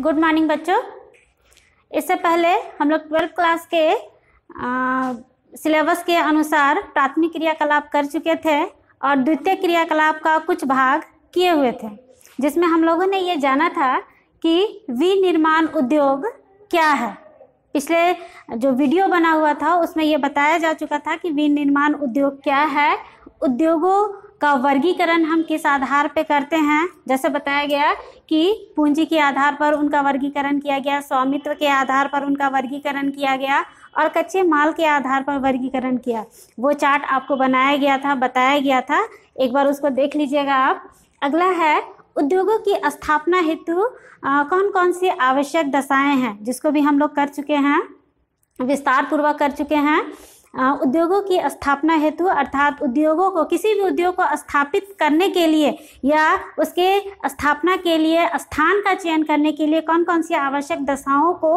good morning बच्चों इससे पहले हम लोग ट्वेल्थ क्लास के सिलेबस के अनुसार प्राथमिक क्रियाकलाप कर चुके थे और द्वितीय क्रियाकलाप का कुछ भाग किए हुए थे जिसमें हम लोगों ने ये जाना था कि विनिर्माण उद्योग क्या है पिछले जो वीडियो बना हुआ था उसमें ये बताया जा चुका था कि विनिर्माण उद्योग क्या है उद्योगों का वर्गीकरण हम किस आधार पर करते हैं जैसे बताया गया कि पूंजी के आधार पर उनका वर्गीकरण किया गया स्वामित्व के आधार पर उनका वर्गीकरण किया गया और कच्चे माल के आधार पर वर्गीकरण किया वो चार्ट आपको बनाया गया था बताया गया था एक बार उसको देख लीजिएगा आप अगला है उद्योगों की स्थापना हेतु कौन कौन सी आवश्यक दशाएं हैं जिसको भी हम लोग कर चुके हैं विस्तार पूर्वक कर चुके हैं उद्योगों की स्थापना हेतु अर्थात उद्योगों को किसी भी उद्योग को स्थापित करने के लिए या उसके स्थापना के लिए स्थान का चयन करने के लिए कौन कौन सी आवश्यक दशाओं को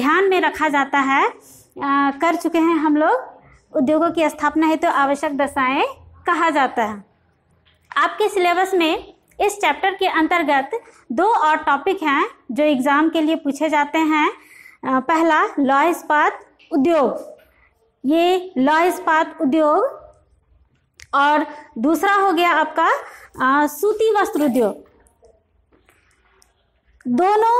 ध्यान में रखा जाता है कर चुके हैं हम लोग उद्योगों की स्थापना हेतु आवश्यक दशाएं कहा जाता है आपके सिलेबस में इस चैप्टर के अंतर्गत दो और टॉपिक हैं जो एग्ज़ाम के लिए पूछे जाते हैं पहला लॉ इस्पात उद्योग ये लॉ इस्पात उद्योग और दूसरा हो गया आपका आ, सूती वस्त्र उद्योग दोनों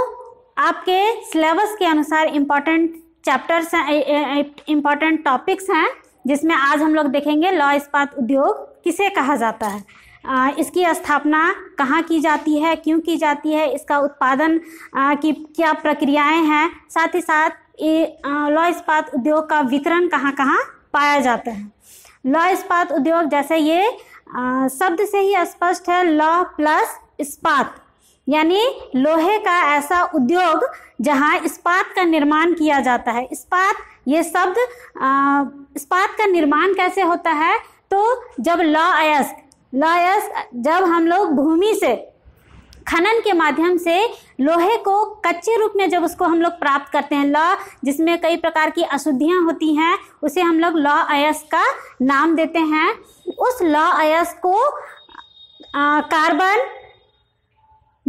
आपके सिलेबस के अनुसार इम्पॉर्टेंट चैप्टर्स हैं इम्पोर्टेंट टॉपिक्स हैं जिसमें आज हम लोग देखेंगे लॉ इस्पात उद्योग किसे कहा जाता है आ, इसकी स्थापना कहाँ की जाती है क्यों की जाती है इसका उत्पादन आ, की क्या प्रक्रियाएं हैं साथ ही साथ लौह इस्पात उद्योग का वितरण कहाँ कहाँ पाया जाता है लौह इस्पात उद्योग जैसे ये शब्द से ही स्पष्ट है लौह प्लस इस्पात यानी लोहे का ऐसा उद्योग जहाँ इस्पात का निर्माण किया जाता है इस्पात ये शब्द इस्पात का निर्माण कैसे होता है तो जब लॉ अयस्क लॉ अयस्क जब हम लोग भूमि से खनन के माध्यम से लोहे को कच्चे रूप में जब उसको हम लोग प्राप्त करते हैं लॉ जिसमें कई प्रकार की अशुद्धियाँ होती हैं उसे हम लोग लॉ अयस का नाम देते हैं उस लॉ अयस को आ, कार्बन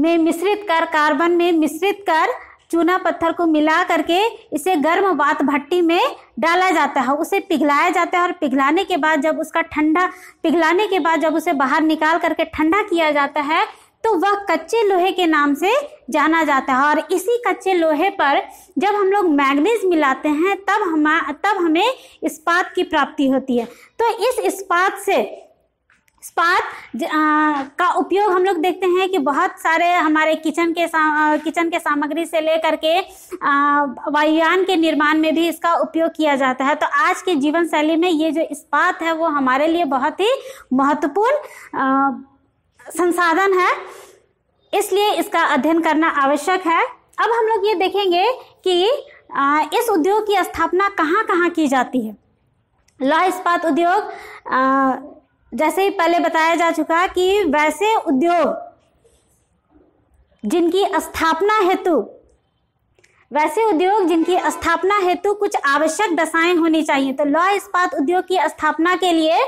में मिश्रित कर कार्बन में मिश्रित कर चूना पत्थर को मिला करके इसे गर्म वात भट्टी में डाला जाता है उसे पिघलाया जाता है और पिघलाने के बाद जब उसका ठंडा पिघलाने के बाद जब उसे बाहर निकाल करके ठंडा किया जाता है तो वह कच्चे लोहे के नाम से जाना जाता है और इसी कच्चे लोहे पर जब हम लोग मैग्नीज मिलाते हैं तब हम तब हमें इस्पात की प्राप्ति होती है तो इस इस्पात से इस्पात का उपयोग हम लोग देखते हैं कि बहुत सारे हमारे किचन के किचन के सामग्री से लेकर के वायुयान के निर्माण में भी इसका उपयोग किया जाता है तो आज के जीवन शैली में ये जो इस्पात है वो हमारे लिए बहुत ही महत्वपूर्ण संसाधन है इसलिए इसका अध्ययन करना आवश्यक है अब हम लोग ये देखेंगे कि इस उद्योग की स्थापना कहाँ कहाँ की जाती है लौह इस्पात उद्योग जैसे ही पहले बताया जा चुका कि वैसे उद्योग जिनकी स्थापना हेतु वैसे उद्योग जिनकी स्थापना हेतु कुछ आवश्यक दशाएं होनी चाहिए तो लौह इस्पात उद्योग की स्थापना के लिए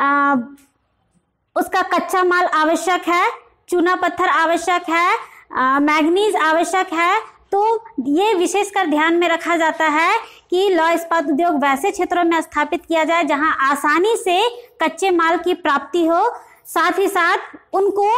आ, उसका कच्चा माल आवश्यक है चूना पत्थर आवश्यक है मैग्नीज आवश्यक है तो ये विशेषकर ध्यान में रखा जाता है कि लौह इस्पात उद्योग वैसे क्षेत्रों में स्थापित किया जाए जहां आसानी से कच्चे माल की प्राप्ति हो साथ ही साथ उनको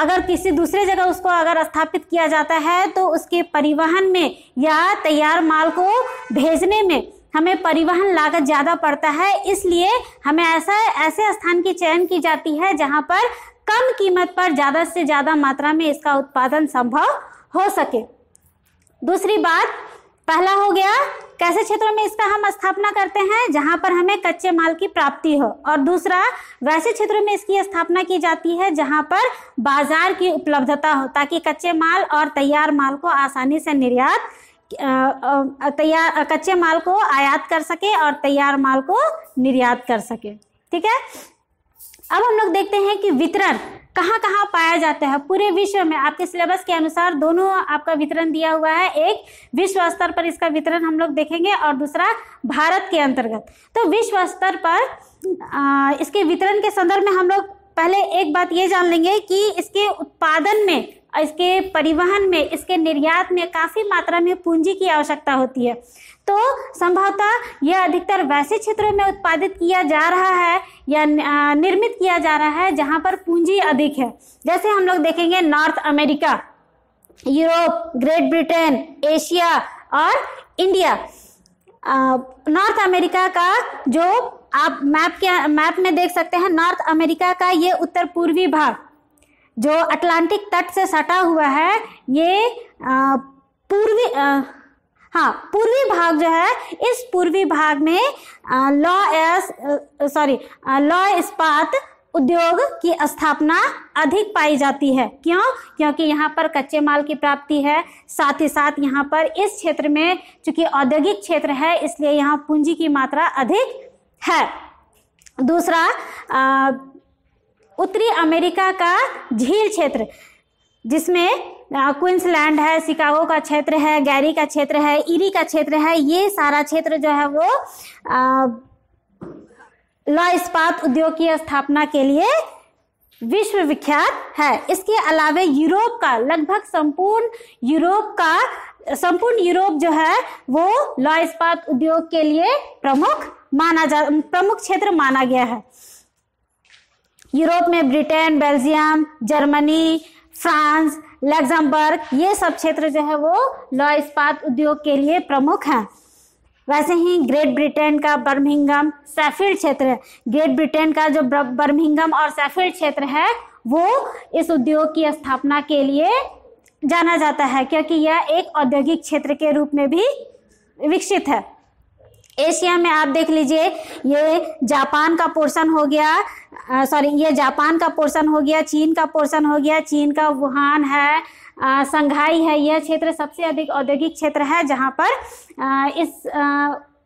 अगर किसी दूसरे जगह उसको अगर स्थापित किया जाता है तो उसके परिवहन में या तैयार माल को भेजने में हमें परिवहन लागत ज़्यादा पड़ता है इसलिए हमें ऐसा ऐसे स्थान की चयन की जाती है जहाँ पर कम कीमत पर ज़्यादा से ज़्यादा मात्रा में इसका उत्पादन संभव हो सके दूसरी बात पहला हो गया कैसे क्षेत्रों में इसका हम स्थापना करते हैं जहां पर हमें कच्चे माल की प्राप्ति हो और दूसरा वैसे क्षेत्रों में इसकी स्थापना की जाती है जहां पर बाजार की उपलब्धता हो ताकि कच्चे माल और तैयार माल को आसानी से निर्यात तैयार कच्चे माल को आयात कर सके और तैयार माल को निर्यात कर सके ठीक है अब हम लोग देखते हैं कि वितरण कहाँ कहाँ पाया जाता है पूरे विश्व में आपके सिलेबस के अनुसार दोनों आपका वितरण दिया हुआ है एक विश्व स्तर पर इसका वितरण हम लोग देखेंगे और दूसरा भारत के अंतर्गत तो विश्व स्तर पर आ, इसके वितरण के संदर्भ में हम लोग पहले एक बात ये जान लेंगे कि इसके उत्पादन में इसके परिवहन में इसके निर्यात में काफ़ी मात्रा में पूंजी की आवश्यकता होती है तो संभवतः यह अधिकतर वैसे क्षेत्रों में उत्पादित किया जा रहा है या निर्मित किया जा रहा है जहाँ पर पूंजी अधिक है जैसे हम लोग देखेंगे North America Europe Great Britain Asia और इंडिया नॉर्थ अमेरिका का जो आप मैप के मैप में देख सकते हैं नॉर्थ अमेरिका का ये उत्तर पूर्वी भाग जो अटलांटिक तट से सटा हुआ है ये पूर्वी हाँ पूर्वी भाग जो है इस पूर्वी भाग में लॉ एस सॉरी लॉ इस्पात उद्योग की स्थापना अधिक पाई जाती है क्यों क्योंकि यहाँ पर कच्चे माल की प्राप्ति है साथ ही साथ यहाँ पर इस क्षेत्र में चूंकि औद्योगिक क्षेत्र है इसलिए यहाँ पूंजी की मात्रा अधिक है दूसरा आ, उत्तरी अमेरिका का झील क्षेत्र जिसमें क्विंसलैंड है शिकागो का क्षेत्र है गैरी का क्षेत्र है इरी का क्षेत्र है ये सारा क्षेत्र जो है वो लॉ इस्पात उद्योग की स्थापना के लिए विश्व विख्यात है इसके अलावे यूरोप का लगभग संपूर्ण यूरोप का संपूर्ण यूरोप जो है वो लॉ इस्पात उद्योग के लिए प्रमुख माना जा प्रमुख क्षेत्र माना गया है यूरोप में Britain Belgium Germany France Luxembourg ये सब क्षेत्र जो है वो लॉ इस्पात उद्योग के लिए प्रमुख हैं वैसे ही ग्रेट ब्रिटेन का बर्मिंगम सैफील्ड क्षेत्र ग्रेट ब्रिटेन का जो बर्मिंगम और सैफील्ड क्षेत्र है वो इस उद्योग की स्थापना के लिए जाना जाता है क्योंकि यह एक औद्योगिक क्षेत्र के रूप में भी विकसित है एशिया में आप देख लीजिए ये जापान का पोर्शन हो गया सॉरी ये जापान का पोर्शन हो गया चीन का पोर्शन हो गया चीन का वुहान है संघाई है यह क्षेत्र सबसे अधिक औद्योगिक क्षेत्र है जहाँ पर आ, इस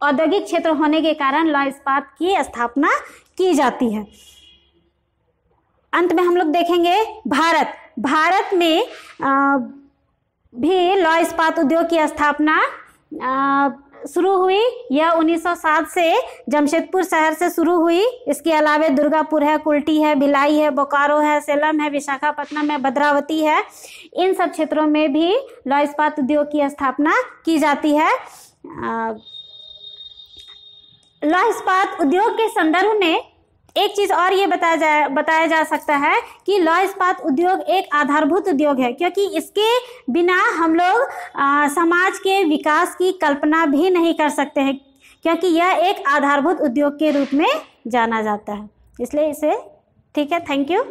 औद्योगिक क्षेत्र होने के कारण लॉ इस्पात की स्थापना की जाती है अंत में हम लोग देखेंगे भारत भारत में आ, भी लॉ इस्पात उद्योग की स्थापना शुरू हुई यह 1907 से जमशेदपुर शहर से शुरू हुई इसके अलावा दुर्गापुर है कुल्टी है भिलाई है बोकारो है सेलम है विशाखापट्टनम है भद्रावती है इन सब क्षेत्रों में भी लॉ इस्पात उद्योग की स्थापना की जाती है लौ इस्पात उद्योग के संदर्भ में एक चीज और ये बताया जा बताया जा सकता है कि लौह इस्पात उद्योग एक आधारभूत उद्योग है क्योंकि इसके बिना हम लोग समाज के विकास की कल्पना भी नहीं कर सकते हैं क्योंकि यह एक आधारभूत उद्योग के रूप में जाना जाता है इसलिए इसे ठीक है थैंक यू